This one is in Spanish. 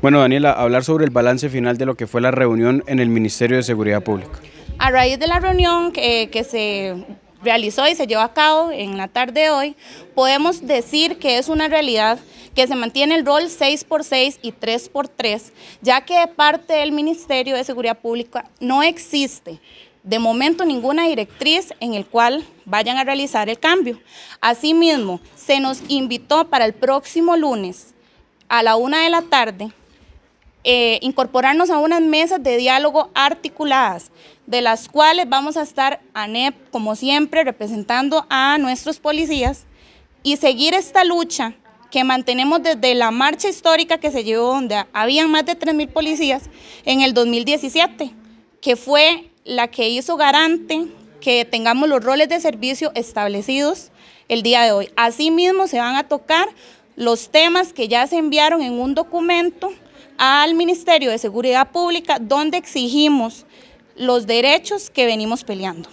Bueno, Daniela, hablar sobre el balance final de lo que fue la reunión en el Ministerio de Seguridad Pública. A raíz de la reunión que, que se realizó y se llevó a cabo en la tarde de hoy, podemos decir que es una realidad que se mantiene el rol 6x6 y 3x3, ya que de parte del Ministerio de Seguridad Pública no existe de momento ninguna directriz en el cual vayan a realizar el cambio. Asimismo, se nos invitó para el próximo lunes a la una de la tarde eh, incorporarnos a unas mesas de diálogo articuladas, de las cuales vamos a estar ANEP, como siempre, representando a nuestros policías y seguir esta lucha que mantenemos desde la marcha histórica que se llevó donde habían más de 3.000 policías en el 2017, que fue la que hizo garante que tengamos los roles de servicio establecidos el día de hoy. Asimismo, se van a tocar los temas que ya se enviaron en un documento al Ministerio de Seguridad Pública donde exigimos los derechos que venimos peleando.